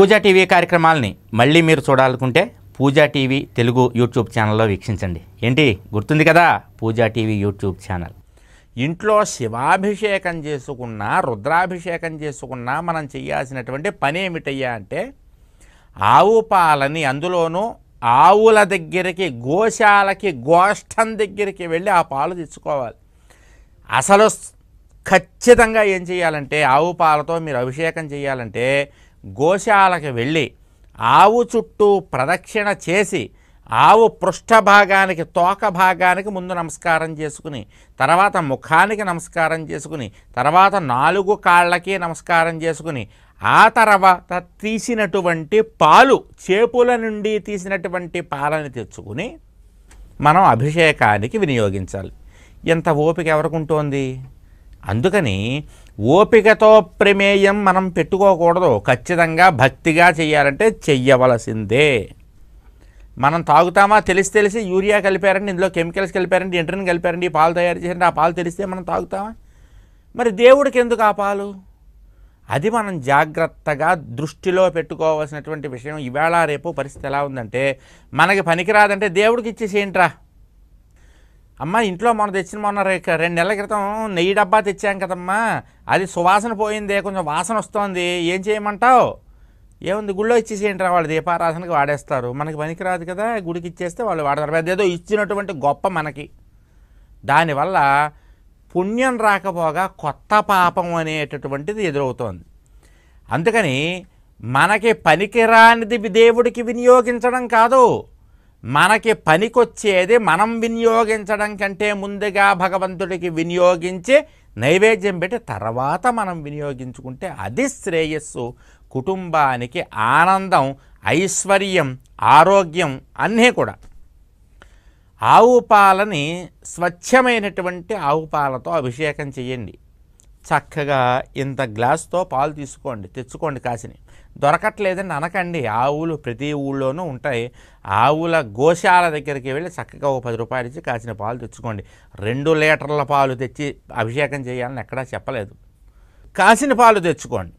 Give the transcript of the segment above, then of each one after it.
పూజా TV కార్యక్రమాలని మళ్ళీ మీరు చూడాలనుకుంటే పూజా టీవీ తెలుగు యూట్యూబ్ ఛానల్లో వీక్షించండి ఏంటి గుర్తుంది కదా పూజా టీవీ యూట్యూబ్ ఛానల్ ఇంట్లో శివాభిషేకం చేసుకున్నా రుద్రాభిషేకం చేసుకున్నా మనం చేయాల్సినటువంటి పని ఏమిటయ్యా అంటే ఆవు పాలని అందులోనూ ఆవుల దగ్గరికి గోశాలకి గోష్టం దగ్గరికి వెళ్ళి ఆ పాలు తెచ్చుకోవాలి అసలు ఖచ్చితంగా ఏం చేయాలంటే ఆవు పాలతో మీరు అభిషేకం చేయాలంటే గోశాలకు వెళ్ళి ఆవు చుట్టూ ప్రదక్షిణ చేసి ఆవు పృష్ఠ భాగానికి తోక భాగానికి ముందు నమస్కారం చేసుకుని తర్వాత ముఖానికి నమస్కారం చేసుకుని తర్వాత నాలుగు కాళ్ళకి నమస్కారం చేసుకుని ఆ తర్వాత తీసినటువంటి పాలు చేపుల నుండి తీసినటువంటి పాలని తెచ్చుకుని మనం అభిషేకానికి వినియోగించాలి ఎంత ఓపిక ఎవరికి ఉంటుంది అందుకని ఓపికతో ప్రమేయం మనం పెట్టుకోకూడదు ఖచ్చితంగా భక్తిగా చేయాలంటే చెయ్యవలసిందే మనం తాగుతామా తెలిసి తెలిసి యూరియా కలిపారండి ఇందులో కెమికల్స్ కలిపారండి ఎంట్రన్ కలిపారండి పాలు తయారు చేసి ఆ పాలు తెలిస్తే మనం తాగుతామా మరి దేవుడికి ఎందుకు ఆ పాలు అది మనం జాగ్రత్తగా దృష్టిలో పెట్టుకోవాల్సినటువంటి విషయం ఇవాళ రేపు పరిస్థితి ఎలా ఉందంటే మనకి పనికిరాదంటే దేవుడికి ఏంట్రా అమ్మ ఇంట్లో మొన్న తెచ్చిన మొన్న రెండు నెలల క్రితం నెయ్యి డబ్బా తెచ్చాం కదమ్మా అది సువాసన పోయింది కొంచెం వాసన వస్తోంది ఏం చేయమంటావు ఏముంది గుళ్ళో రా వాళ్ళు దీపారాధనకి వాడేస్తారు మనకి పనికిరాదు కదా గుడికి ఇచ్చేస్తే వాళ్ళు వాడతారు అదేదో ఇచ్చినటువంటి గొప్ప మనకి దానివల్ల పుణ్యం రాకపోగా కొత్త పాపం అనేటటువంటిది ఎదురవుతోంది అందుకని మనకి పనికిరానిది దేవుడికి వినియోగించడం కాదు మనకి పనికొచ్చేది మనం వినియోగించడం కంటే ముందుగా భగవంతుడికి వినియోగించి నైవేద్యం పెట్టి తర్వాత మనం వినియోగించుకుంటే అది శ్రేయస్సు కుటుంబానికి ఆనందం ఐశ్వర్యం ఆరోగ్యం అన్నీ కూడా ఆవు పాలని స్వచ్ఛమైనటువంటి ఆవు పాలతో అభిషేకం చేయండి చక్కగా ఇంత గ్లాస్తో పాలు తీసుకోండి తెచ్చుకోండి కాసిని దొరకట్లేదని అనకండి ఆవులు ప్రతి ఊళ్ళోనూ ఉంటాయి ఆవుల గోశాల దగ్గరికి వెళ్ళి చక్కగా ఒక పది రూపాయలు ఇచ్చి కాసిన పాలు తెచ్చుకోండి రెండు లీటర్ల పాలు తెచ్చి అభిషేకం చేయాలని ఎక్కడా చెప్పలేదు కాసిన పాలు తెచ్చుకోండి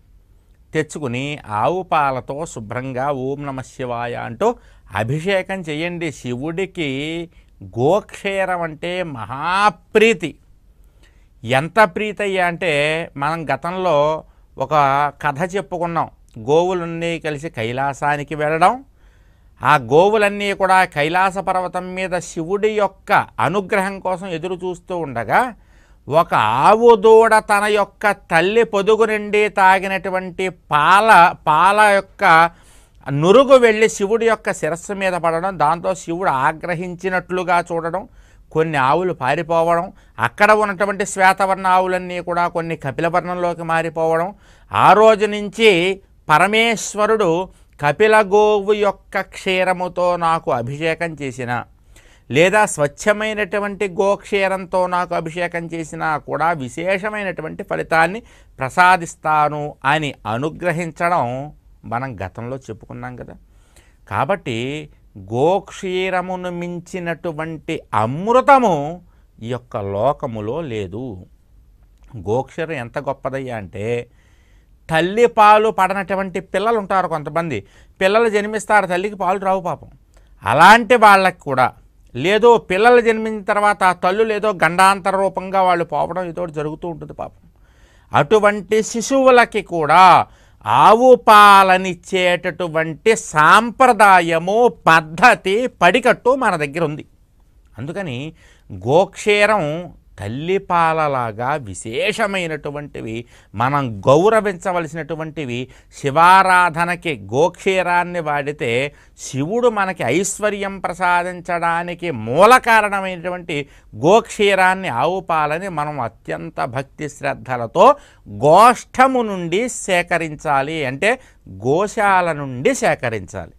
తెచ్చుకుని ఆవు పాలతో శుభ్రంగా ఓం నమ శివాయ అంటూ అభిషేకం చేయండి శివుడికి గోక్షీరం అంటే మహాప్రీతి ఎంత ప్రీతయ్య అంటే మనం గతంలో ఒక కథ చెప్పుకున్నాం గోవులన్నీ కలిసి కైలాసానికి వెళ్ళడం ఆ గోవులన్నీ కూడా కైలాస పర్వతం మీద శివుడి యొక్క అనుగ్రహం కోసం ఎదురు చూస్తూ ఉండగా ఒక ఆవు దూడ తన యొక్క తల్లి పొదుగు నుండి తాగినటువంటి పాల పాల యొక్క నురుగు వెళ్ళి శివుడి యొక్క శిరస్సు మీద పడడం దాంతో శివుడు ఆగ్రహించినట్లుగా చూడడం కొన్ని ఆవులు పారిపోవడం అక్కడ ఉన్నటువంటి శ్వేతవర్ణ ఆవులన్నీ కూడా కొన్ని కపిలవర్ణంలోకి మారిపోవడం ఆ రోజు నుంచి పరమేశ్వరుడు కపిల గోవు యొక్క క్షీరముతో నాకు అభిషేకం చేసిన లేదా స్వచ్ఛమైనటువంటి గోక్షీరంతో నాకు అభిషేకం చేసినా కూడా విశేషమైనటువంటి ఫలితాన్ని ప్రసాదిస్తాను అని అనుగ్రహించడం మనం గతంలో చెప్పుకున్నాం కదా కాబట్టి గోక్షీరమును మించినటువంటి అమృతము ఈ యొక్క లోకములో లేదు గోక్షీరం ఎంత గొప్పదయ్యా అంటే తల్లి పాలు పడనటువంటి పిల్లలు ఉంటారు కొంతమంది పిల్లలు జన్మిస్తారు తల్లికి పాలు రావు పాపం అలాంటి వాళ్ళకి కూడా లేదో పిల్లలు జన్మించిన తర్వాత ఆ తల్లు లేదో గండాంతర రూపంగా వాళ్ళు పోవడం ఇదో జరుగుతూ ఉంటుంది పాపం అటువంటి శిశువులకి కూడా ఆవు పాలనిచ్చేటటువంటి సాంప్రదాయము పద్ధతి పడికట్టు మన దగ్గర ఉంది అందుకని గోక్షేరం తల్లిపాలలాగా విశేషమైనటువంటివి మనం గౌరవించవలసినటువంటివి శివారాధనకి గోక్షీరాన్ని వాడితే శివుడు మనకి ఐశ్వర్యం ప్రసాదించడానికి మూల కారణమైనటువంటి గోక్షీరాన్ని ఆవుపాలని మనం అత్యంత భక్తి శ్రద్ధలతో గోష్ఠము నుండి సేకరించాలి అంటే గోశాల నుండి సేకరించాలి